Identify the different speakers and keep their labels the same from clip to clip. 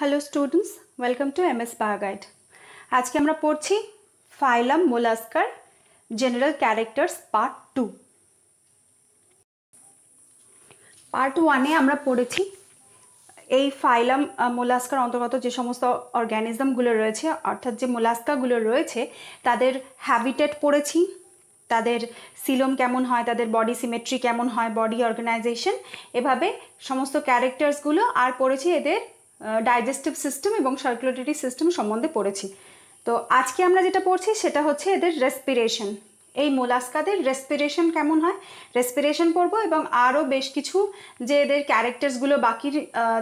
Speaker 1: Hello students welcome to M S guide আজকে আমরা পড়ছি ফাইলাম মোলাস্কার general characters part two part ওয়ানে আমরা পড়েছি এই ফাইলাম মোলাস্কার অন্তর্গত যে সমস্ত অর্গ্যানিজমগুলো রয়েছে অর্থাৎ যে মোলাস্কাগুলো রয়েছে তাদের হ্যাবিটেট পড়েছি তাদের সিলোম কেমন হয় তাদের বডি সিমেট্রি কেমন হয় বডি অর্গানাইজেশন এভাবে সমস্ত ক্যারেক্টার্সগুলো আর পড়েছি এদের ডাইজেস্টিভ সিস্টেম এবং সার্কুলেটরি সিস্টেম সম্বন্ধে পড়েছি তো আজকে আমরা যেটা পড়ছি সেটা হচ্ছে এদের রেসপিরেশন এই মোলাস্কাদের রেসপিরেশন কেমন হয় রেসপিরেশন পড়ব এবং আরও বেশ কিছু যে এদের ক্যারেক্টার্সগুলো বাকি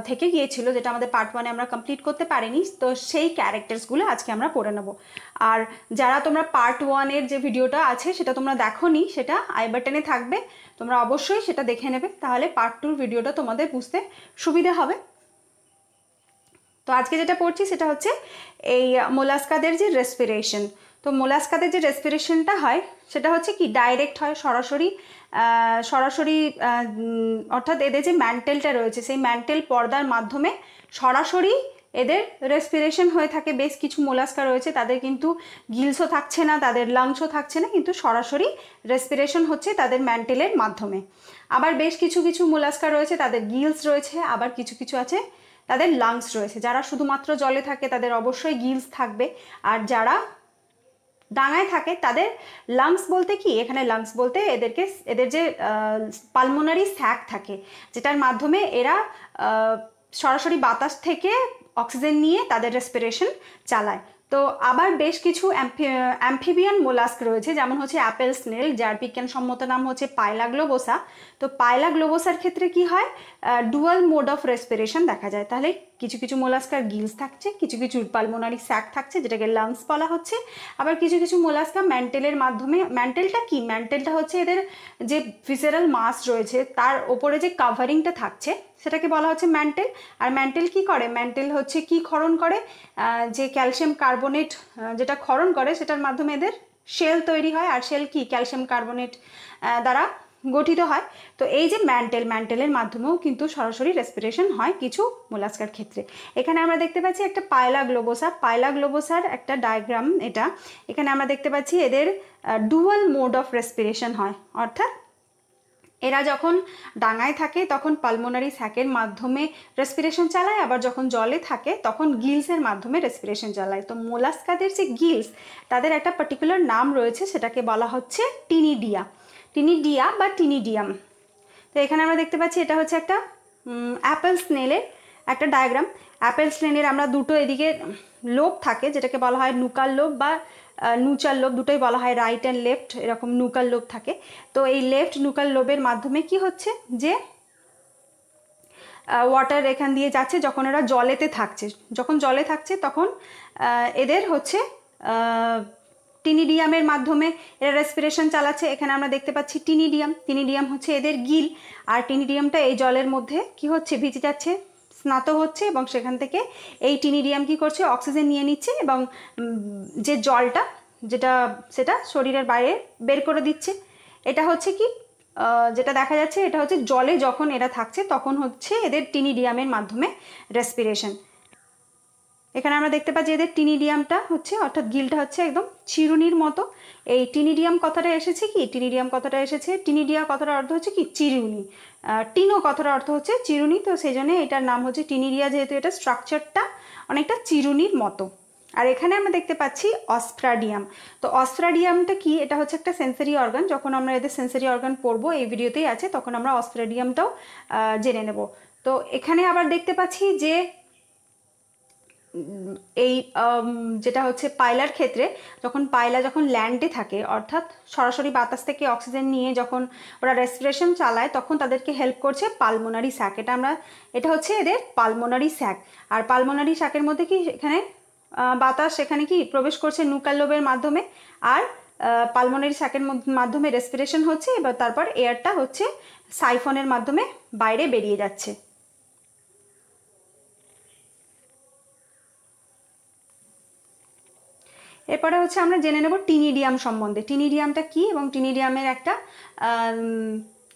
Speaker 1: থেকে গিয়েছিল যেটা আমাদের পার্ট ওয়ানে আমরা কমপ্লিট করতে পারিনি তো সেই ক্যারেক্টার্সগুলো আজকে আমরা পড়ে নেব আর যারা তোমরা পার্ট ওয়ানের যে ভিডিওটা আছে সেটা তোমরা দেখো নি সেটা আই বাটনে থাকবে তোমরা অবশ্যই সেটা দেখে নেবে তাহলে পার্ট টুর ভিডিওটা তোমাদের বুঝতে সুবিধে হবে তো আজকে যেটা পড়ছি সেটা হচ্ছে এই মোলাস্কাদের যে রেসপিরেশন তো মোলাস্কাদের যে রেসপিরেশনটা হয় সেটা হচ্ছে কি ডাইরেক্ট হয় সরাসরি সরাসরি অর্থাৎ এদের যে ম্যান্টেলটা রয়েছে সেই ম্যান্টেল পর্দার মাধ্যমে সরাসরি এদের রেসপিরেশন হয়ে থাকে বেশ কিছু মোলাস্কা রয়েছে তাদের কিন্তু গিলসও থাকছে না তাদের লাংসও থাকছে না কিন্তু সরাসরি রেসপিরেশন হচ্ছে তাদের ম্যান্টেলের মাধ্যমে আবার বেশ কিছু কিছু মোলাস্কা রয়েছে তাদের গিলস রয়েছে আবার কিছু কিছু আছে তাদের লাংস রয়েছে যারা শুধুমাত্র জলে থাকে তাদের অবশ্যই গিলস থাকবে আর যারা ডাঙায় থাকে তাদের লাংস বলতে কি এখানে লাংস বলতে এদেরকে এদের যে পালমোনারি স্যাক থাকে যেটার মাধ্যমে এরা সরাসরি বাতাস থেকে অক্সিজেন নিয়ে তাদের রেসপিরেশন চালায় তো আবার বেশ কিছু অ্যাম্ফিবিয়ান মোলাস্ক রয়েছে যেমন হচ্ছে অ্যাপেল স্নেল যার সম্মত নাম হচ্ছে পায়লা গ্লোবোসা তো পায়লা গ্লোবোসার ক্ষেত্রে কি হয় ডুয়াল মোড অফ রেসপিরেশন দেখা যায় তাহলে কিছু কিছু মোলাস্কার গিলস থাকছে কিছু কিছু পালমোনারি স্যাক থাকছে যেটাকে লাংস বলা হচ্ছে আবার কিছু কিছু মোলাস্কা ম্যান্টেলের মাধ্যমে ম্যান্টেলটা কি ম্যান্টেলটা হচ্ছে এদের যে ফিসেরাল মাস রয়েছে তার ওপরে যে কাভারিংটা থাকছে সেটাকে বলা হচ্ছে ম্যান্টেল আর ম্যান্টেল কি করে ম্যান্টেল হচ্ছে কি ক্ষরণ করে যে ক্যালসিয়াম কার্বোনেট যেটা ক্ষরণ করে সেটার মাধ্যমে এদের শেল তৈরি হয় আর শেল কি ক্যালসিয়াম কার্বোনেট দ্বারা গঠিত হয় তো এই যে ম্যান্টেল ম্যান্টেলের মাধ্যমেও কিন্তু সরাসরি রেসপিরেশন হয় কিছু মোলাস্কার ক্ষেত্রে এখানে আমরা দেখতে পাচ্ছি একটা পায়লা গ্লোবোসা পায়লা গ্লোবোসার একটা ডায়াগ্রাম এটা এখানে আমরা দেখতে পাচ্ছি এদের ডুয়াল মোড অফ রেসপিরেশন হয় অর্থাৎ এরা যখন ডাঙায় থাকে তখন পালমোনারি স্যাকের মাধ্যমে রেসপিরেশন চালায় আবার যখন জলে থাকে তখন গিলসের মাধ্যমে রেসপিরেশন চালায় তো মোলাস্কাদের যে গিলস তাদের একটা পার্টিকুলার নাম রয়েছে সেটাকে বলা হচ্ছে টিনিডিয়া টিনিডিয়া বা টিনিডিয়াম তো এখানে আমরা দেখতে পাচ্ছি এটা হচ্ছে একটা অ্যাপেল স্নেলের একটা ডায়াগ্রাম অ্যাপেল শ্রেণীর আমরা দুটো এদিকে লোব থাকে যেটাকে বলা হয় নুকাল লোব বা নুচার লোব দুটোই বলা হয় রাইট অ্যান্ড লেফট এরকম নুকাল লোব থাকে তো এই লেফট নুকাল লোবের মাধ্যমে কি হচ্ছে যে ওয়াটার এখান দিয়ে যাচ্ছে যখন এরা জলেতে থাকছে যখন জলে থাকছে তখন এদের হচ্ছে টিনিডিয়ামের মাধ্যমে এরা রেসপিরেশন চালাচ্ছে এখানে আমরা দেখতে পাচ্ছি টিনিডিয়াম টিনিডিয়াম হচ্ছে এদের গিল আর টিনিডিয়ামটা এই জলের মধ্যে কি হচ্ছে ভিজে যাচ্ছে স্নাত হচ্ছে এবং সেখান থেকে এই টিনিডিয়াম কি করছে অক্সিজেন নিয়ে নিচ্ছে এবং যে জলটা যেটা সেটা শরীরের বাইরে বের করে দিচ্ছে এটা হচ্ছে কি যেটা দেখা যাচ্ছে এটা হচ্ছে জলে যখন এরা থাকছে তখন হচ্ছে এদের টিনিডিয়ামের মাধ্যমে রেসপিরেশন এখানে আমরা দেখতে পাচ্ছি এদের টিনিডিয়ামটা হচ্ছে অর্থাৎ গিলটা হচ্ছে একদম চিরুনির মতো এই টিনিডিয়াম কথাটা এসেছে কি টিনিডিয়াম কথাটা এসেছে টিনিডিয়া কথাটা অর্থ হচ্ছে কি চিরুনি টিনো কথাটা অর্থ হচ্ছে চিরুনি তো সেই জন্য এটার নাম হচ্ছে টিনিডিয়া যেহেতু এটা স্ট্রাকচারটা অনেকটা চিরুনির মতো আর এখানে আমরা দেখতে পাচ্ছি অস্ট্রাডিয়াম তো অস্ট্রাডিয়ামটা কি এটা হচ্ছে একটা সেন্সারি অর্গান যখন আমরা এদের সেন্সারি অর্গান পড়বো এই ভিডিওতেই আছে তখন আমরা অস্ট্রাডিয়ামটাও জেনে নেব তো এখানে আবার দেখতে পাচ্ছি যে এই যেটা হচ্ছে পায়লার ক্ষেত্রে যখন পায়লা যখন ল্যান্ডে থাকে অর্থাৎ সরাসরি বাতাস থেকে অক্সিজেন নিয়ে যখন ওরা রেসপিরেশন চালায় তখন তাদেরকে হেল্প করছে পালমোনারি স্যাক এটা আমরা এটা হচ্ছে এদের পালমোনারি স্যাক আর পালমোনারি স্যাকের মধ্যে কি এখানে বাতাস সেখানে কি প্রবেশ করছে নুকালোবের মাধ্যমে আর পালমোনারি স্যাকের মাধ্যমে রেসপিরেশন হচ্ছে এবার তারপর এয়ারটা হচ্ছে সাইফনের মাধ্যমে বাইরে বেরিয়ে যাচ্ছে এরপরে হচ্ছে আমরা জেনে নেব টিনিডিয়াম সম্বন্ধে টিনিডিয়ামটা কি এবং টিনিডিয়ামের একটা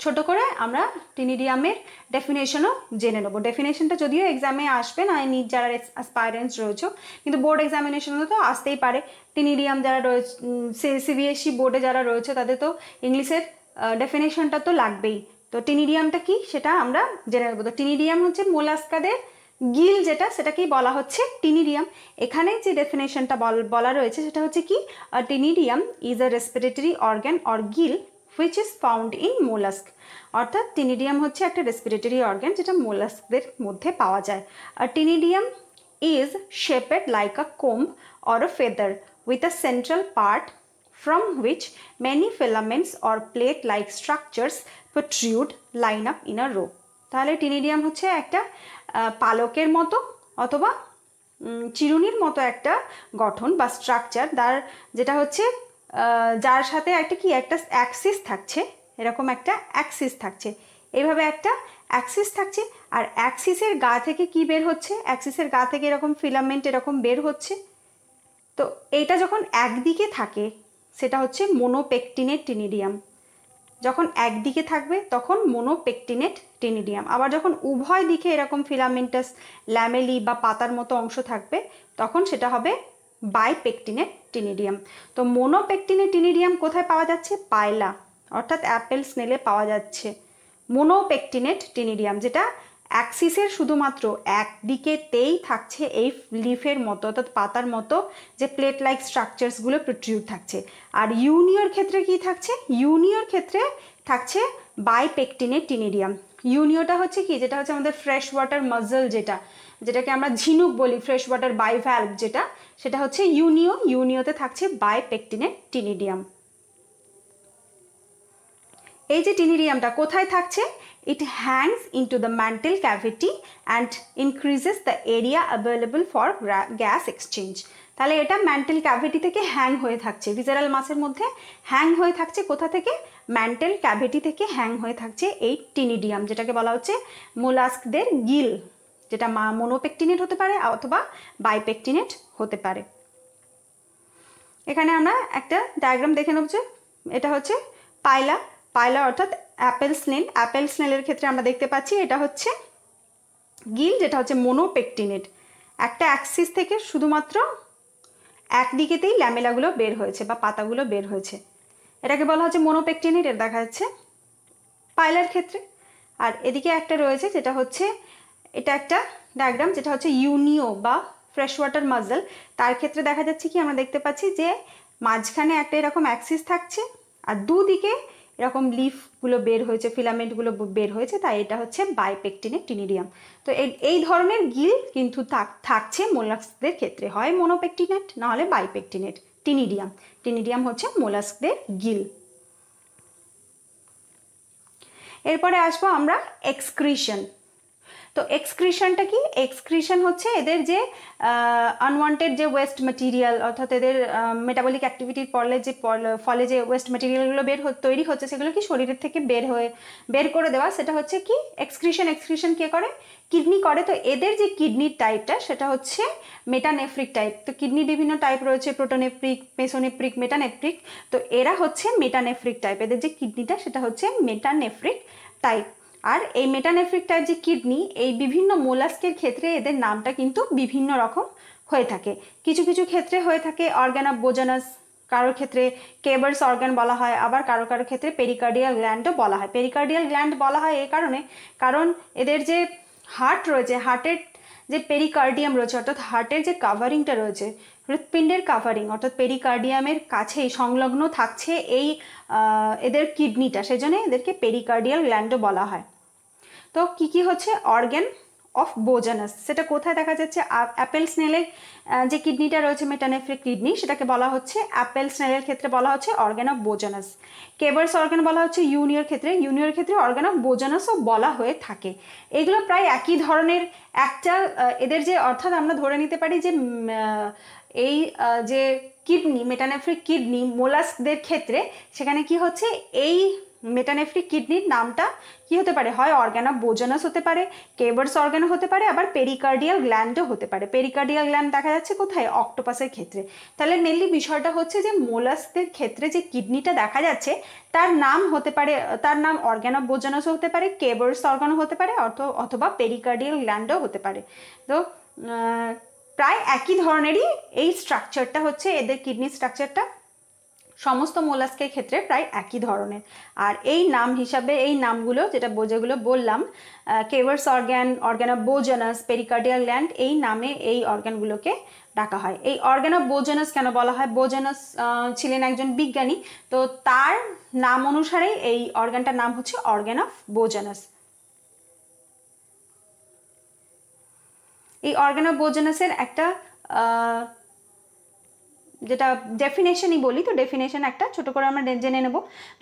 Speaker 1: ছোট করে আমরা টিনিডিয়ামের ডেফিনেশনও জেনে নেবো ডেফিনেশনটা যদিও এক্সামে আসবে না নিজ যারা অ্যাসপায়ারেন্টস রয়েছে কিন্তু বোর্ড এক্সামিনেশন তো আসতেই পারে টিনিডিয়াম যারা রয়েছে সিবিএসসি বোর্ডে যারা রয়েছে তাদের তো ইংলিশের ডেফিনেশনটা তো লাগবেই তো টিনিডিয়ামটা কি সেটা আমরা জেনে নেবো তো টিনিডিয়াম হচ্ছে মোলাস্কাদের গিল যেটা সেটাকেই বলা হচ্ছে টিনিডিয়াম এখানে যে ডেফিনেশনটা বলা রয়েছে সেটা হচ্ছে কি ctenidium is a respiratory organ or gill which is found in mollusc অর্থাৎ টিনিডিয়াম হচ্ছে একটা রেসপিরেটরি অর্গ্যান যেটা মোলাস্কদের মধ্যে পাওয়া যায় আর ctenidium is shaped like a comb or feather with a central part which which filaments or plate like structures for ট্রিউড line up in a row তাহলে টিনিডিয়াম হচ্ছে একটা পালকের মতো অথবা চিরুনির মতো একটা গঠন বা স্ট্রাকচার তার যেটা হচ্ছে যার সাথে একটা কি একটা অ্যাক্সিস থাকছে এরকম একটা অ্যাক্সিস থাকছে এইভাবে একটা অ্যাক্সিস থাকছে আর অ্যাক্সিসের গা থেকে কি বের হচ্ছে অ্যাক্সিসের গা থেকে এরকম ফিলামেন্ট এরকম বের হচ্ছে তো এইটা যখন একদিকে থাকে সেটা হচ্ছে মোনোপেকটিনের টিনিডিয়াম যখন একদিকে থাকবে তখন মোনোপেকটিনেট টেনিডিয়াম আবার যখন উভয় দিকে এরকম ফিলামেন্টাস ল্যামেলি বা পাতার মতো অংশ থাকবে তখন সেটা হবে বাইপেকটিনেট টিনিডিয়াম তো মোনোপেকটিনে টিনিডিয়াম কোথায় পাওয়া যাচ্ছে পায়লা অর্থাৎ অ্যাপেল স্নেলে পাওয়া যাচ্ছে মোনোপেকটিনেট টিনিডিয়াম যেটা অ্যাক্সিসের শুধুমাত্র একদিকেতেই থাকছে এই লিফের মতো অর্থাৎ পাতার মতো যে প্লেট লাইক স্ট্রাকচার্সগুলো প্রোট্রিউড থাকছে আর ইউনিয়র ক্ষেত্রে কি থাকছে ইউনিয়র ক্ষেত্রে থাকছে বাইপেকটিনের টিনিডিয়াম ইউনিওটা হচ্ছে কি যেটা হচ্ছে আমাদের ফ্রেশ ওয়াটার মজল যেটা যেটাকে আমরা ঝিনুক বলি ফ্রেশ ওয়াটার বাইভ্যাল্ভ যেটা সেটা হচ্ছে ইউনিও ইউনিওতে থাকছে বাইপেকটিনের টিনিডিয়াম এই যে টিনিডিয়ামটা কোথায় থাকছে It hangs into the mantle cavity and increases the area available for gas exchange. তাহলে এটা ম্যান্টেল ক্যাভিটি থেকে হ্যাং হয়ে থাকছে ভিজারাল মাসের মধ্যে হ্যাং হয়ে থাকছে কোথা থেকে ম্যান্টেল ক্যাভিটি থেকে হ্যাং হয়ে থাকছে এই টিনিডিয়াম যেটাকে বলা হচ্ছে মোলাস্কদের গিল যেটা মনোপেকটিনেট হতে পারে অথবা বাইপেকটিনেট হতে পারে এখানে আমরা একটা ডায়াগ্রাম দেখে নেব যে এটা হচ্ছে পাইলা পায়লা অর্থাৎ অ্যাপেল স্নেল অ্যাপেল স্নেলের ক্ষেত্রে আমরা দেখতে পাচ্ছি এটা হচ্ছে গিল যেটা হচ্ছে মোনোপেকটিনেট একটা অ্যাক্সিস থেকে শুধুমাত্র একদিকেতেই ল্যামেলাগুলো বের হয়েছে বা পাতাগুলো বের হয়েছে এটাকে বলা হচ্ছে মোনোপেকটিনেট এর দেখা যাচ্ছে পায়লার ক্ষেত্রে আর এদিকে একটা রয়েছে যেটা হচ্ছে এটা একটা ডায়াগ্রাম যেটা হচ্ছে ইউনিও বা ফ্রেশ ওয়াটার মাজল তার ক্ষেত্রে দেখা যাচ্ছে কি আমরা দেখতে পাচ্ছি যে মাঝখানে একটা এরকম অ্যাক্সিস থাকছে আর দুদিকে এরকম লিফগুলো বের হয়েছে ফিলামেন্টগুলো বের হয়েছে তাই এটা হচ্ছে বাইপেকটিনে টিনিডিয়াম তো এই ধরনের গিল কিন্তু থাকছে মোলাস্কদের ক্ষেত্রে হয় মোনোপেকটিনেট নাহলে বাইপেকটিনেট টিনিডিয়াম টিনিডিয়াম হচ্ছে মোলাস্কদের গিল এরপরে আসবো আমরা এক্সক্রিশন তো এক্সক্রিশনটা কি এক্সক্রিশন হচ্ছে এদের যে আনওয়ান্টেড যে ওয়েস্ট মেটিরিয়াল অর্থাৎ এদের মেটাবলিক অ্যাক্টিভিটির পরলে যে ফলে যে ওয়েস্ট মেটেরিয়ালগুলো বের তৈরি হচ্ছে সেগুলো কি শরীরের থেকে বের হয়ে বের করে দেওয়া সেটা হচ্ছে কি এক্সক্রিশন এক্সক্রিশন কে করে কিডনি করে তো এদের যে কিডনির টাইপটা সেটা হচ্ছে মেটানেফ্রিক টাইপ তো কিডনির বিভিন্ন টাইপ রয়েছে প্রোটোনেফ্রিক মেসোনেফ্রিক মেটানেফ্রিক তো এরা হচ্ছে মেটানেফ্রিক টাইপ এদের যে কিডনিটা সেটা হচ্ছে মেটানেফ্রিক টাইপ আর এই মেটানেফ্রিকটার যে কিডনি এই বিভিন্ন মোলাস্কের ক্ষেত্রে এদের নামটা কিন্তু বিভিন্ন রকম হয়ে থাকে কিছু কিছু ক্ষেত্রে হয়ে থাকে অর্গান অফ বোজানাস কারোর ক্ষেত্রে কেবার্স অর্গান বলা হয় আবার কারো কারো ক্ষেত্রে পেরিকার্ডিয়াল গ্ল্যান্ডও বলা হয় পেরিকার্ডিয়াল গ্ল্যান্ড বলা হয় এই কারণে কারণ এদের যে হার্ট রয়েছে হার্টের যে পেরিকার্ডিয়াম রয়েছে অর্থাৎ হার্টের যে কাভারিংটা রয়েছে হৃৎপিণ্ডের কাভারিং অর্থাৎ পেরিকার্ডিয়ামের কাছেই সংলগ্ন থাকছে এই এদের কিডনিটা সেজন্য এদেরকে পেরিকার্ডিয়াল গ্ল্যান্ডও বলা হয় তো কি কি হচ্ছে অর্গ্যান অফ বোজানাস সেটা কোথায় দেখা যাচ্ছে অ্যাপেল স্নেলের যে কিডনিটা রয়েছে মেটানেফ্রিক কিডনি সেটাকে বলা হচ্ছে অ্যাপেল স্নেলের ক্ষেত্রে বলা হচ্ছে organ of Bojanus Keber's organ বলা হচ্ছে ইউনিয়র ক্ষেত্রে ইউনিয়র ক্ষেত্রে অর্গান অফ বোজানাসও বলা হয়ে থাকে এগুলো প্রায় একই ধরনের একটা এদের যে অর্থাৎ আমরা ধরে নিতে পারি যে এই যে কিডনি মেটানেফ্রিক কিডনি মোলাস্কদের ক্ষেত্রে সেখানে কি হচ্ছে এই মেটানেফ্রিক কিডনির নামটা কি হতে পারে হয় অর্গ্যানা বোজনাস হতে পারে কেবার্স অর্গ্যানো হতে পারে আবার পেরিকার্ডিয়াল গ্ল্যান্ডও হতে পারে পেরিকার্ডিয়াল গ্ল্যান্ড দেখা যাচ্ছে কোথায় অক্টোপাসের ক্ষেত্রে তাহলে মেনলি বিষয়টা হচ্ছে যে মোলাসদের ক্ষেত্রে যে কিডনিটা দেখা যাচ্ছে তার নাম হতে পারে তার নাম অর্গ্যান অফ বোজনাসও হতে পারে কেবার্স অর্গানও হতে পারে অথবা পেরিকার্ডিয়াল গ্ল্যান্ডও হতে পারে তো প্রায় একই ধরনেরই এই স্ট্রাকচারটা হচ্ছে এদের কিডনি স্ট্রাকচারটা সমস্ত মোলাস্কের ক্ষেত্রে প্রায় একই ধরনের আর এই নাম হিসাবে এই নামগুলো যেটা বোঝাগুলো বললাম Keber's organ organ of Bojanus pericardial gland এই নামে এই অর্গ্যানগুলোকে ডাকা হয় এই অর্গ্যান অফ বোজেনাস কেন বলা হয় বোজেনাস ছিলেন একজন বিজ্ঞানী তো তার নাম অনুসারে এই অর্গ্যানটার নাম হচ্ছে অর্গ্যান অফ বোজেনাস এই অর্গ্যান অফ বোজেনাসের একটা যেটা ডেফিনেশনই বলি তো ডেফিনেশন একটা ছোট করে আমরা জেনে নেব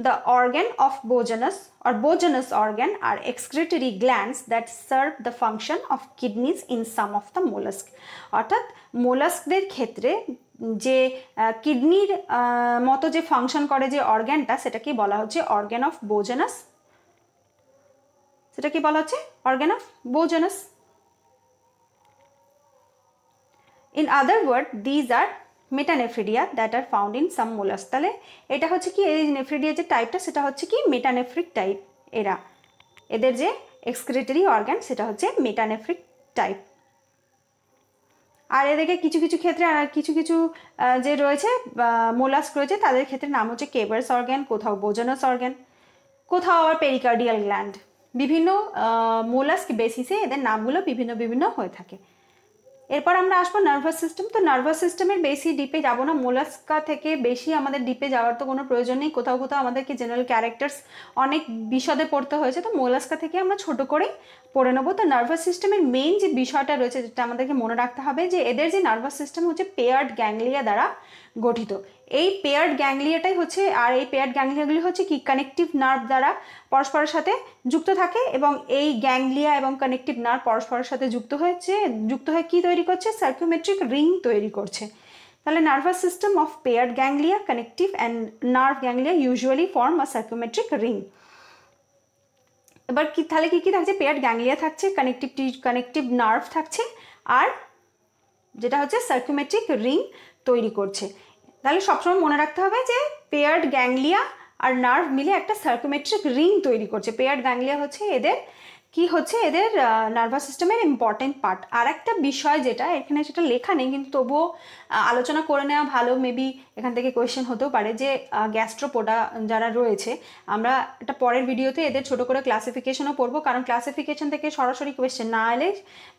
Speaker 1: the organ of Bojanus or Bojanus organ are excretory glands that serve the function of kidneys in some of the mollusc অর্থাৎ মোলাস্কদের ক্ষেত্রে যে কিডনির মতো যে ফাংশন করে যে অর্গ্যানটা সেটাকে বলা হচ্ছে অর্গ্যান অফ বোজনাস কি বলা হচ্ছে organ of Bojanus in other word these are metanephridia that are found in some মোলাস্তালে এটা হচ্ছে কি এই নেফ্রিডিয়া যে টাইপটা সেটা হচ্ছে কি মেটানেফ্রিক টাইপ এরা এদের যে এক্সক্রেটারি অর্গ্যান সেটা হচ্ছে মেটানেফ্রিক টাইপ আর এদেরকে কিছু কিছু ক্ষেত্রে আর কিছু কিছু যে রয়েছে মোলাস্ক রয়েছে তাদের ক্ষেত্রে নাম হচ্ছে কেবার্স অর্গ্যান কোথাও বোজনাস অর্গ্যান কোথাও আবার পেরিকার্ডিয়াল গ্ল্যান্ড বিভিন্ন মোলাস্ক বেসিসে এদের নামগুলো বিভিন্ন বিভিন্ন হয়ে থাকে এরপর আমরা আসবো নার্ভাস সিস্টেম তো নার্ভাস সিস্টেমের বেশি ডিপে যাবো না মোলাস্কা থেকে বেশি আমাদের ডিপে যাওয়ার তো কোনো প্রয়োজন নেই কোথাও কোথাও আমাদেরকে জেনারেল ক্যারেক্টার্স অনেক বিশদে পড়তে হয়েছে তো মোলাস্কা থেকে আমরা ছোট করেই পড়ে নেবো তো নার্ভাস সিস্টেমের মেইন যে বিষয়টা রয়েছে যেটা আমাদেরকে মনে রাখতে হবে যে এদের যে নার্ভাস সিস্টেম হচ্ছে পেয়ার্ড গ্যাংলিয়া দ্বারা গঠিত এই পেয়ার্ড গ্যাংলিয়াটাই হচ্ছে আর এই পেয়ার্ড গ্যাংলিয়াগুলি হচ্ছে কি কানেকটিভ নার্ভ দ্বারা পরস্পরের সাথে যুক্ত থাকে এবং এই গ্যাংলিয়া এবং কানেকটিভ নার্ভ পরস্পরের সাথে যুক্ত হয়েছে যুক্ত হয়ে কী তৈরি করছে সার্কিওমেট্রিক রিং তৈরি করছে তাহলে nervous system of paired ganglia connective and nerve ganglia usually form a সার্কিওমেট্রিক রিং এবার কি তাহলে কী কী থাকছে পেয়ার্ড গ্যাংলিয়া থাকছে কানেকটিভ কানেকটিভ নার্ভ থাকছে আর যেটা হচ্ছে সার্কিওমেট্রিক রিং তৈরি করছে তাহলে সবসময় মনে রাখতে হবে যে পেয়ার্ড গ্যাংলিয়া আর নার্ভ মিলে একটা সার্কোমেট্রিক রিং তৈরি করছে পেয়ার্ড গ্যাংলিয়া হচ্ছে এদের কি হচ্ছে এদের নার্ভাস সিস্টেমের ইম্পর্টেন্ট পার্ট আর একটা বিষয় যেটা এখানে সেটা লেখা নেই কিন্তু তবুও আলোচনা করে নেওয়া ভালো মেবি এখান থেকে কোয়েশ্চেন হতেও পারে যে গ্যাস্ট্রোপোডা যারা রয়েছে আমরা একটা পরের ভিডিওতে এদের ছোট করে ক্লাসিফিকেশনও পড়বো কারণ ক্লাসিফিকেশন থেকে সরাসরি কোয়েশ্চেন না এলে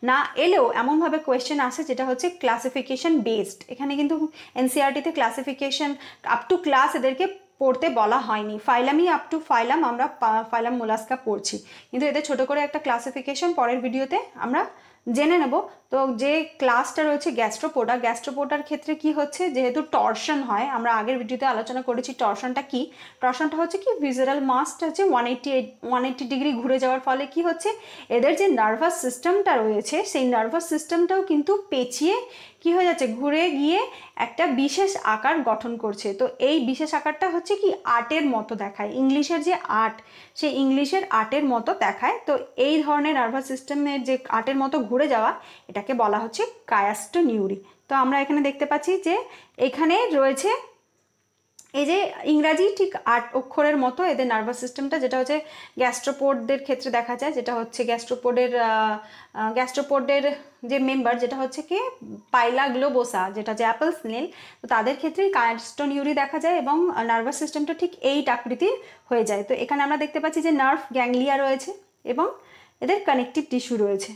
Speaker 1: না এলেও এমনভাবে কোয়েশ্চেন আসে যেটা হচ্ছে ক্লাসিফিকেশন বেসড এখানে কিন্তু এনসিআরটিতে ক্লাসিফিকেশন আপ টু ক্লাস এদেরকে পড়তে বলা হয়নি ফাইলামি আপ টু ফাইলাম আমরা ফাইলাম মোলাস্কা পড়ছি কিন্তু এদের ছোট করে একটা ক্লাসিফিকেশন পরের ভিডিওতে আমরা জেনে নেব তো যে ক্লাসটা রয়েছে গ্যাস্ট্রোপোডা গ্যাস্ট্রোপোডার ক্ষেত্রে কি হচ্ছে যেহেতু টর্শন হয় আমরা আগের ভিডিওতে আলোচনা করেছি টর্শনটা কি টর্শনটা হচ্ছে কি ভিজারাল মাস্ট হচ্ছে one eighty one eighty degree ঘুরে যাওয়ার ফলে কি হচ্ছে এদের যে নার্ভাস সিস্টেমটা রয়েছে সেই নার্ভাস সিস্টেমটাও কিন্তু পেঁচিয়ে কি হয়ে যাচ্ছে ঘুরে গিয়ে একটা বিশেষ আকার গঠন করছে তো এই বিশেষ আকারটা হচ্ছে কি আর্টের মতো দেখায় ইংলিশের যে আর্ট সেই ইংলিশের আর্টের মতো দেখায় তো এই ধরনের নার্ভাস সিস্টেমের যে আর্টের মতো ঘুরে যাওয়া এটা এটাকে বলা হচ্ছে কায়াস্টোনিউরি তো আমরা এখানে দেখতে পাচ্ছি যে এখানে রয়েছে এই যে ইংরাজি ঠিক আট অক্ষরের মতো এদের নার্ভাস সিস্টেমটা যেটা হচ্ছে গ্যাস্ট্রোপোডদের ক্ষেত্রে দেখা যায় যেটা হচ্ছে গ্যাস্ট্রোপোডের গ্যাস্ট্রোপোডের যে মেম্বার যেটা হচ্ছে কি পাইলা গ্লোবোসা যেটা হচ্ছে অ্যাপেল স্নেল তো তাদের ক্ষেত্রে ইউরি দেখা যায় এবং নার্ভাস সিস্টেমটা ঠিক এইট আকৃতির হয়ে যায় তো এখানে আমরা দেখতে পাচ্ছি যে নার্ভ গ্যাংলিয়া রয়েছে এবং এদের কানেকটিভ টিস্যু রয়েছে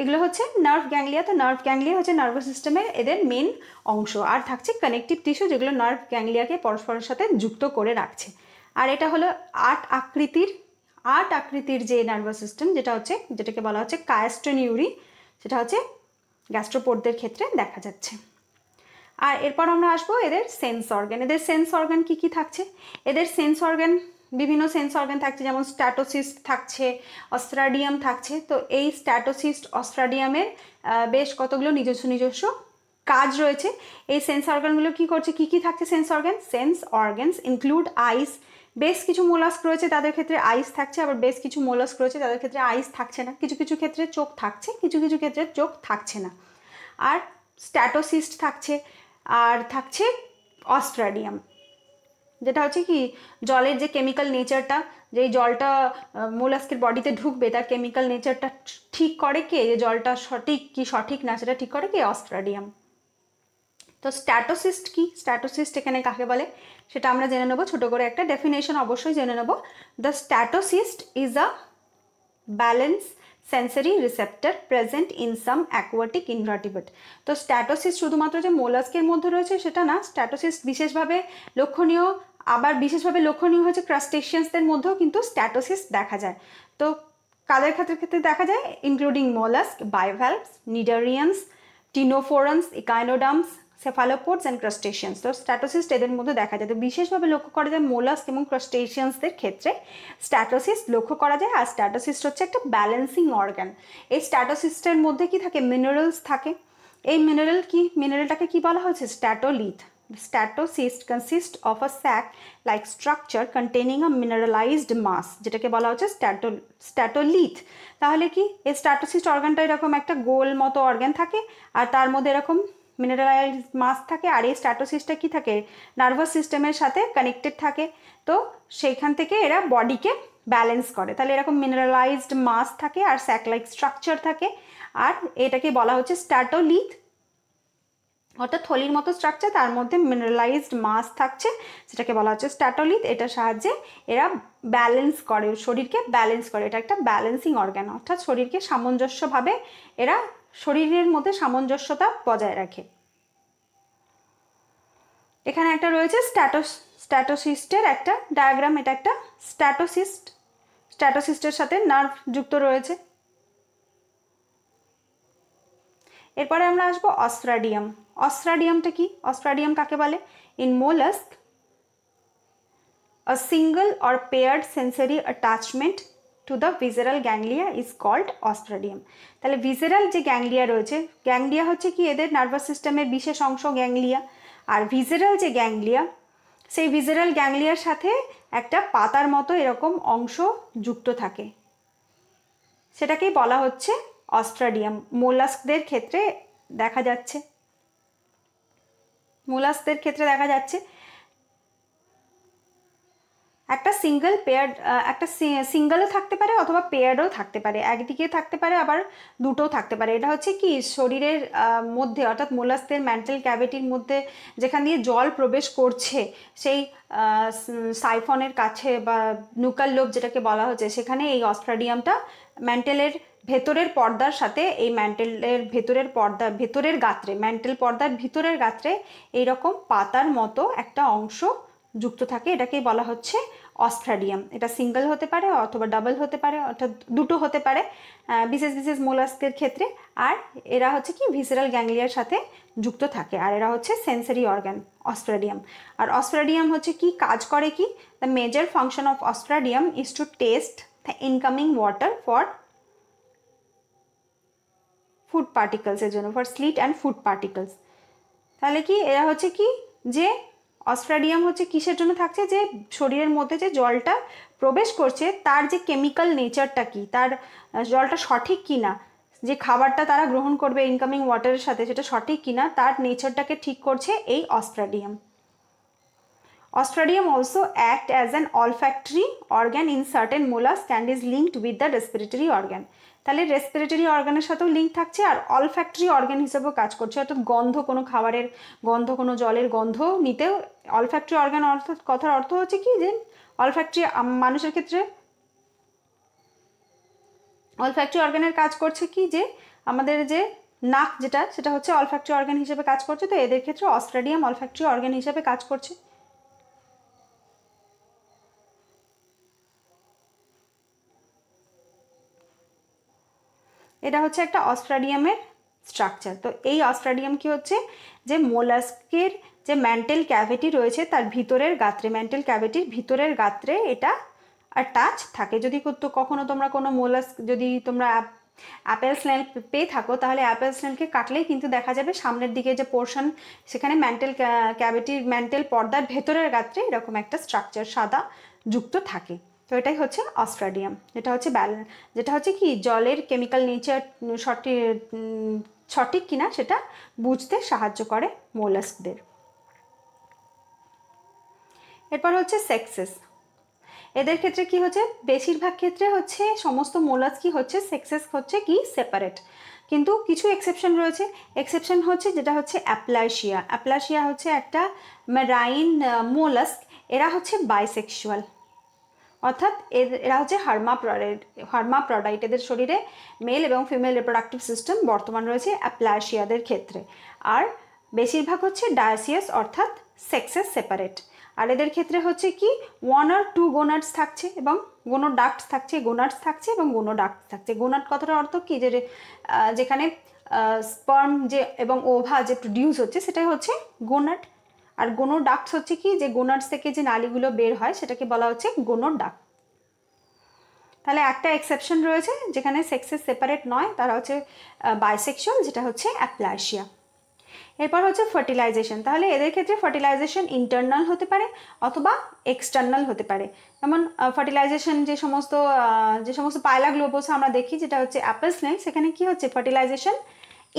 Speaker 1: এগুলো হচ্ছে নার্ভ গ্যাংলিয়া তো নার্ভ গ্যাংলিয়া হচ্ছে নার্ভাস সিস্টেমের এদের মেন অংশ আর থাকছে কানেকটিভ টিস্যু যেগুলো নার্ভ গ্যাংলিয়াকে পরস্পরের সাথে যুক্ত করে রাখছে আর এটা হলো আট আকৃতির আট আকৃতির যে নার্ভাস সিস্টেম যেটা হচ্ছে যেটাকে বলা হচ্ছে কায়াস্টোনিউরি সেটা হচ্ছে গ্যাস্ট্রোপোডদের ক্ষেত্রে দেখা যাচ্ছে আর এরপর আমরা আসবো এদের সেন্স অর্গান এদের সেন্স অর্গান কি কি থাকছে এদের সেন্স অর্গান বিভিন্ন সেন্স অর্গান থাকছে যেমন স্ট্যাটোসিস্ট থাকছে অস্ট্রাডিয়াম থাকছে তো এই স্ট্যাটোসিস্ট অস্ট্রাডিয়ামের বেশ কতগুলো নিজস্ব নিজস্ব কাজ রয়েছে এই সেন্স অর্গানগুলো কি করছে কি কি থাকছে sense organ sense organs include eyes বেশ কিছু মোলাস্ক রয়েছে তাদের ক্ষেত্রে আইস থাকছে আবার বেশ কিছু মোলাস্ক রয়েছে তাদের ক্ষেত্রে আইস থাকছে না কিছু কিছু ক্ষেত্রে চোখ থাকছে কিছু কিছু ক্ষেত্রে চোখ থাকছে না আর স্ট্যাটোসিস্ট থাকছে আর থাকছে অস্ট্রাডিয়াম যেটা হচ্ছে কি জলের যে কেমিক্যাল নেচারটা যেই জলটা মোলাস্কের বডিতে ঢুকবে তার কেমিক্যাল নেচারটা ঠিক করে কে যে জলটা সঠিক কি সঠিক না সেটা ঠিক করে কে অস্ট্রাডিয়াম তো স্ট্যাটোসিস্ট কি স্ট্যাটোসিস্ট এখানে কাকে বলে সেটা আমরা জেনে নেবো ছোটো করে একটা ডেফিনেশন অবশ্যই জেনে নেবো the statocyst is a balance sensory receptor present in some aquatic invertebrate তো স্ট্যাটোসিস শুধুমাত্র যে মোলাস্কের মধ্যে রয়েছে সেটা না স্ট্যাটোসিস বিশেষভাবে লক্ষণীয় আবার বিশেষভাবে লক্ষণীয় হচ্ছে ক্রাস্টেশিয়ানসদের মধ্যেও কিন্তু স্ট্যাটোসিস দেখা যায় তো কাদের ক্ষেত্রের ক্ষেত্রে দেখা যায় including mollusc bivalves cnidarians ctenophorans echinoderms cephalopods and crustaceans তো স্ট্যাটোসিস এদের মধ্যে দেখা যায় তো বিশেষভাবে লক্ষ্য করা যায় মোলাস্ক এবং ক্রাস্টেশিয়ানসদের ক্ষেত্রে স্ট্যাটোসিস লক্ষ্য করা যায় আর স্ট্যাটোসিস হচ্ছে একটা ব্যালেন্সিং অর্গান এই স্ট্যাটোসিস্টের মধ্যে কি থাকে মিনারেলস থাকে এই মিনারেল কি মিনারেলটাকে কি বলা হয়েছে statolith statocyst consist of a sac like structure containing a mineralized mass যেটাকে বলা হচ্ছে স্ট্যাটো স্ট্যাটোলিথ তাহলে কি এই স্ট্যাটোসিস্ট অর্গানটা এরকম একটা গোল মতো অর্গান থাকে আর তার মধ্যে এরকম মিনারেলাইজ মাস থাকে আর এই স্ট্যাটোসিস্টটা কী থাকে নার্ভাস সিস্টেমের সাথে কানেক্টেড থাকে তো সেইখান থেকে এরা বডিকে ব্যালেন্স করে তাহলে এরকম মিনারেলাইজড মাস থাকে আর স্যাক লাইক স্ট্রাকচার থাকে আর এটাকে বলা হচ্ছে স্ট্যাটোলিথ অর্থাৎ থলির মতো স্ট্রাকচার তার মধ্যে মিনারেলাইজড মাছ থাকছে সেটাকে বলা হচ্ছে স্ট্যাটোলিথ এটার সাহায্যে এরা ব্যালেন্স করে শরীরকে ব্যালেন্স করে এটা একটা ব্যালেন্সিং অর্গান অর্থাৎ শরীরকে সামঞ্জস্যভাবে এরা শরীরের মধ্যে সামঞ্জস্যতা বজায় রাখে এখানে একটা রয়েছে স্ট্যাটোস স্ট্যাটোসিস্টের একটা ডায়াগ্রাম এটা একটা স্ট্যাটোসিস্ট স্ট্যাটোসিস্টের সাথে নার্ভ যুক্ত রয়েছে এরপরে আমরা আসবো অস্ট্রাডিয়াম অস্ট্রাডিয়ামটা কি অস্ট্রাডিয়াম কাকে বলে in mollusc A single or paired sensory attachment to the visceral ganglia is called osphradium তাহলে ভিজেরাল যে গ্যাংলিয়া রয়েছে গ্যাংলিয়া হচ্ছে কি এদের নার্ভাস সিস্টেমের বিশেষ অংশ গ্যাংলিয়া আর ভিজেরাল যে গ্যাংলিয়া সেই ভিজেরাল গ্যাংলিয়ার সাথে একটা পাতার মতো এরকম অংশ যুক্ত থাকে সেটাকেই বলা হচ্ছে অস্ট্রাডিয়াম মোলাস্কদের ক্ষেত্রে দেখা যাচ্ছে মোলাসদের ক্ষেত্রে দেখা যাচ্ছে একটা সিঙ্গেল পেয়ার একটা সিঙ্গেলও থাকতে পারে অথবা পেয়ারও থাকতে পারে একদিকে থাকতে পারে আবার দুটোও থাকতে পারে এটা হচ্ছে কি শরীরের মধ্যে অর্থাৎ মোলাস্তের ম্যান্টাল ক্যাভিটির মধ্যে যেখান দিয়ে জল প্রবেশ করছে সেই সাইফনের কাছে বা নুকাল লোভ যেটাকে বলা হচ্ছে সেখানে এই অস্ট্রাডিয়ামটা ম্যান্টেলের ভেতরের পর্দার সাথে এই ম্যান্টেলের ভেতরের পর্দা ভেতরের গাত্রে ম্যান্টেল পর্দার ভিতরের গাত্রে এইরকম পাতার মতো একটা অংশ যুক্ত থাকে এটাকেই বলা হচ্ছে অস্ট্রাডিয়াম এটা সিঙ্গেল হতে পারে অথবা ডাবল হতে পারে অর্থাৎ দুটো হতে পারে বিশেষ বিশেষ মোলাস্কের ক্ষেত্রে আর এরা হচ্ছে কি ভিসেরাল গ্যাংলিয়ার সাথে যুক্ত থাকে আর এরা হচ্ছে সেন্সারি অর্গান অস্ট্রাডিয়াম আর অস্ট্রাডিয়াম হচ্ছে কি কাজ করে কি the major function of osphradium is to test the incoming water for food পার্টিকলসের জন্য for silt and food particles তাহলে কি এরা হচ্ছে কি যে অস্ট্রাডিয়াম হচ্ছে কিসের জন্য থাকছে যে শরীরের মধ্যে যে জলটা প্রবেশ করছে তার যে কেমিক্যাল নেচারটা কি তার জলটা সঠিক কি না যে খাবারটা তারা গ্রহণ করবে ইনকামিং ওয়াটারের সাথে সেটা সঠিক কি না তার নেচারটাকে ঠিক করছে এই osphradium osphradium also act as an olfactory organ in certain molluscs and is linked with the respiratory organ তাহলে রেসপিরেটরি অর্গানের সাথেও লিঙ্ক থাকছে আর অল ফ্যাক্টরি অর্গান হিসেবেও কাজ করছে অর্থাৎ গন্ধ কোনো খাবারের গন্ধ কোনো জলের গন্ধ নিতেও অল ফ্যাক্টরি অর্গান অর্থাৎ কথার অর্থ হচ্ছে কি যে অল ফ্যাক্টরি মানুষের ক্ষেত্রে অল ফ্যাক্টরি অর্গানের কাজ করছে কি যে আমাদের যে নাক যেটা সেটা হচ্ছে অল ফ্যাক্টরি অর্গান হিসেবে কাজ করছে তো এদের ক্ষেত্রে অস্ট্রেডিয়াম অল ফ্যাক্টরি অর্গান হিসেবে কাজ করছে এটা হচ্ছে একটা অস্ট্রাডিয়ামের স্ট্রাকচার তো এই অস্ট্রাডিয়াম কি হচ্ছে যে মোলাস্কের যে ম্যান্টেল ক্যাভিটি রয়েছে তার ভিতরের গাত্রে ম্যান্টেল ক্যাভিটির ভিতরের গাত্রে এটা টাচ থাকে যদি কখনো তোমরা কোনো মোলাস্ক যদি তোমরা অ্যাপেল স্নেল পেয়ে থাকো তাহলে অ্যাপেল স্ন্যালকে কাটলেই কিন্তু দেখা যাবে সামনের দিকে যে পোর্শন সেখানে ম্যান্টেল ক্যাভিটির ম্যান্টেল পর্দার ভেতরের গাত্রে এরকম একটা স্ট্রাকচার সাদা যুক্ত থাকে তো এটাই হচ্ছে অস্ট্রাডিয়াম যেটা হচ্ছে ব্যালেন্স যেটা হচ্ছে কি জলের কেমিক্যাল নেচার সঠিক সঠিক কিনা সেটা বুঝতে সাহায্য করে মোলাস্কদের এরপর হচ্ছে সেক্সেস এদের ক্ষেত্রে কি হচ্ছে বেশিরভাগ ক্ষেত্রে হচ্ছে সমস্ত মোলাস্কি হচ্ছে সেক্সেস হচ্ছে কি সেপারেট কিন্তু কিছু এক্সেপশন রয়েছে এক্সেপশন হচ্ছে যেটা হচ্ছে অ্যাপ্লাশিয়া অ্যাপ্লাশিয়া হচ্ছে একটা মেরাইন মোলাস্ক এরা হচ্ছে বাইসেক্সুয়াল অর্থাৎ এরা হচ্ছে হার্মা প্রডাইট হার্মা প্রোডাইট এদের শরীরে মেল এবং ফিমেল রিপ্রোডাক্টিভ সিস্টেম বর্তমান রয়েছে অ্যাপ্লাশিয়াদের ক্ষেত্রে আর বেশিরভাগ হচ্ছে ডায়াসিয়াস অর্থাৎ সেক্সেস সেপারেট আর এদের ক্ষেত্রে হচ্ছে কি ওয়ান আর টু গোনার্স থাকছে এবং গোনো ডাক্টস থাকছে গোনার্স থাকছে এবং গোনো ডাক্টস থাকছে গোনাট কথাটার অর্থ কী যে যেখানে স্পার্ম যে এবং ওভা যে প্রডিউস হচ্ছে সেটাই হচ্ছে গোনাট আর গোনোর ডাক্টস হচ্ছে কি যে গোনার্স থেকে যে নালিগুলো বের হয় সেটাকে বলা হচ্ছে গোনোর ডাক্ট তাহলে একটা এক্সেপশন রয়েছে যেখানে সেক্সেস সেপারেট নয় তারা হচ্ছে বাইসেক্সুয়াল যেটা হচ্ছে অ্যাপ্লাসিয়া এরপর হচ্ছে ফার্টিলাইজেশন তাহলে এদের ক্ষেত্রে ফার্টিলাইজেশন ইন্টারনাল হতে পারে অথবা এক্সটার্নাল হতে পারে যেমন ফার্টিলাইজেশন যে সমস্ত যে সমস্ত পায়লা গ্লোবোস আমরা দেখি যেটা হচ্ছে অ্যাপেলস নেই সেখানে কি হচ্ছে ফার্টিলাইজেশন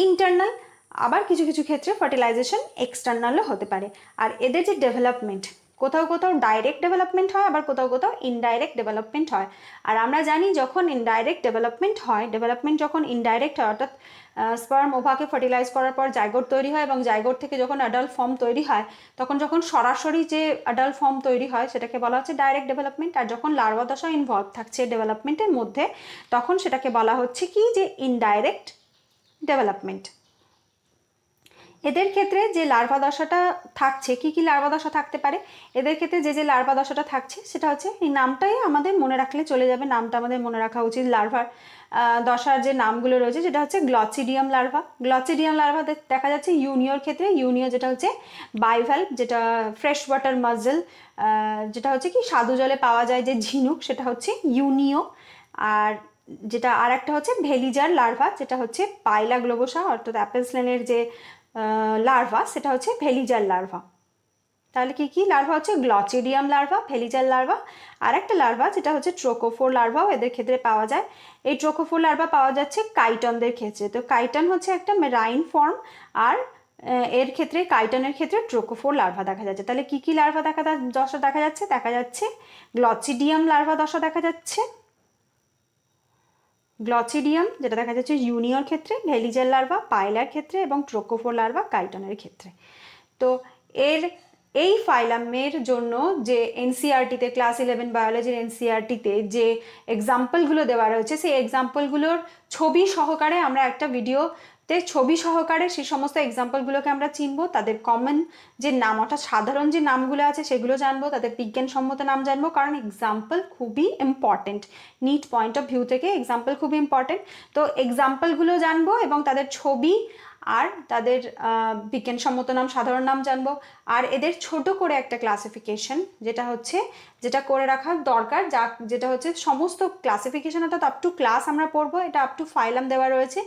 Speaker 1: ইন্টারনাল আবার কিছু কিছু ক্ষেত্রে ফার্টিলাইজেশন এক্সটার্নালও হতে পারে আর এদের যে ডেভেলপমেন্ট কোথাও কোথাও ডাইরেক্ট ডেভেলপমেন্ট হয় আবার কোথাও কোথাও ইনডাইরেক্ট ডেভেলপমেন্ট হয় আর আমরা জানি যখন ইনডাইরেক্ট ডেভেলপমেন্ট হয় ডেভেলপমেন্ট যখন ইনডাইরেক্ট হয় অর্থাৎ স্পার্ম ওভাকে ফার্টিলাইজ করার পর জায়গোট তৈরি হয় এবং জায়গোট থেকে যখন অ্যাডাল্ট ফর্ম তৈরি হয় তখন যখন সরাসরি যে অ্যাডাল্ট ফর্ম তৈরি হয় সেটাকে বলা হচ্ছে ডাইরেক্ট ডেভেলপমেন্ট আর যখন লার্ভা দশা ইনভলভ থাকছে ডেভেলপমেন্টের মধ্যে তখন সেটাকে বলা হচ্ছে কি যে ইনডাইরেক্ট ডেভেলপমেন্ট এদের ক্ষেত্রে যে লার্ভা দশাটা থাকছে কি কি লার্ভা দশা থাকতে পারে এদের ক্ষেত্রে যে যে লার্ভা দশাটা থাকছে সেটা হচ্ছে এই নামটাই আমাদের মনে রাখলে চলে যাবে নামটা আমাদের মনে রাখা উচিত লার্ভার দশার যে নামগুলো রয়েছে যেটা হচ্ছে গ্লচিডিয়াম লার্ভা গ্লচিডিয়াম লার্ভা দেখা যাচ্ছে ইউনিয়র ক্ষেত্রে ইউনিয়র যেটা হচ্ছে বাইভাল যেটা ফ্রেশ ওয়াটার মাজেল যেটা হচ্ছে কি সাধু জলে পাওয়া যায় যে ঝিনুক সেটা হচ্ছে ইউনিও আর যেটা আর একটা হচ্ছে ভেলিজার লার্ভা যেটা হচ্ছে পাইলা গ্লোবোসা অর্থাৎ অ্যাপেলসলেনের যে লার্ভা সেটা হচ্ছে ভেলিজার লার্ভা তাহলে কি কি লার্ভা হচ্ছে গ্লচেডিয়াম লার্ভা ফেলিজাল লার্ভা আর একটা লার্ভা যেটা হচ্ছে ট্রোকোফোর লার্ভাও এদের ক্ষেত্রে পাওয়া যায় এই ট্রোকোফোর লার্ভা পাওয়া যাচ্ছে কাইটনদের ক্ষেত্রে তো কাইটন হচ্ছে একটা মেরাইন ফর্ম আর এর ক্ষেত্রে কাইটনের ক্ষেত্রে ট্রোকোফোর লার্ভা দেখা যাচ্ছে তাহলে কি কি লার্ভা দেখা দশা দেখা যাচ্ছে দেখা যাচ্ছে গ্লচিডিয়াম লার্ভা দশা দেখা যাচ্ছে গ্লচিডিয়াম যেটা দেখা যাচ্ছে ইউনিয়র ক্ষেত্রে ভেলিজেল লার্ভা পাইলার ক্ষেত্রে এবং ট্রোকোফোর লার্ভা কাইটনের ক্ষেত্রে তো এর এই ফাইলামের জন্য যে এনসিআরটিতে e ক্লাস ইলেভেন বায়োলজির এনসিআরটিতে e যে এক্সাম্পলগুলো দেওয়া রয়েছে সেই এক্সাম্পলগুলোর ছবি সহকারে আমরা একটা ভিডিও তে ছবি সহকারে সেই সমস্ত এক্সাম্পলগুলোকে আমরা চিনবো তাদের কমন যে নাম অর্থাৎ সাধারণ যে নামগুলো আছে সেগুলো জানবো তাদের বিজ্ঞানসম্মত নাম জানবো কারণ এক্সাম্পল খুবই important NEET point of view থেকে এক্সাম্পল খুবই ইম্পর্টেন্ট তো এক্সাম্পলগুলো জানবো এবং তাদের ছবি আর তাদের বিজ্ঞানসম্মত নাম সাধারণ নাম জানবো আর এদের ছোট করে একটা ক্লাসিফিকেশন যেটা হচ্ছে যেটা করে রাখার দরকার যা যেটা হচ্ছে সমস্ত ক্লাসিফিকেশন অর্থাৎ আপ টু ক্লাস আমরা পড়বো এটা আপ টু ফাইলাম দেওয়া রয়েছে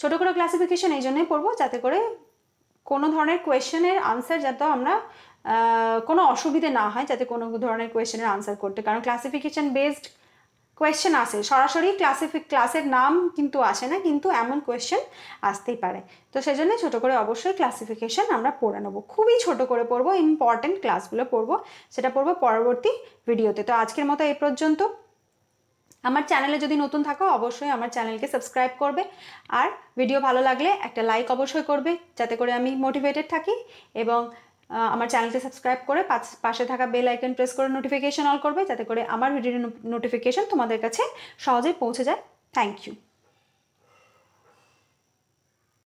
Speaker 1: ছোট করে ক্লাসিফিকেশন এই জন্যই পড়বো যাতে করে কোনো ধরনের কোয়েশ্চেনের আনসার যাতে আমরা কোনো অসুবিধে না হয় যাতে কোনো ধরনের কোয়েশনের আনসার করতে কারণ ক্লাসিফিকেশান বেসড কোয়েশ্চেন আসে সরাসরি ক্লাসিফিক ক্লাসের নাম কিন্তু আসে না কিন্তু এমন কোয়েশ্চেন আসতেই পারে তো সেই জন্য ছোটো করে অবশ্যই ক্লাসিফিকেশান আমরা পড়ে নেবো খুবই ছোট করে পড়বো ইম্পর্ট্যান্ট ক্লাসগুলো পড়বো সেটা পড়বো পরবর্তী ভিডিওতে তো আজকের মতো এই পর্যন্ত আমার চ্যানেলে যদি নতুন থাকো অবশ্যই আমার চ্যানেলকে সাবস্ক্রাইব করবে আর ভিডিও ভালো লাগলে একটা লাইক অবশ্যই করবে যাতে করে আমি মোটিভেটেড থাকি এবং আমার চ্যানেলটি সাবস্ক্রাইব করে পাশে থাকা বেল আইকন প্রেস করে নোটিফিকেশন অল করবে যাতে করে আমার ভিডিওর নোটিফিকেশন তোমাদের কাছে সহজেই পৌঁছে যায় থ্যাংক ইউ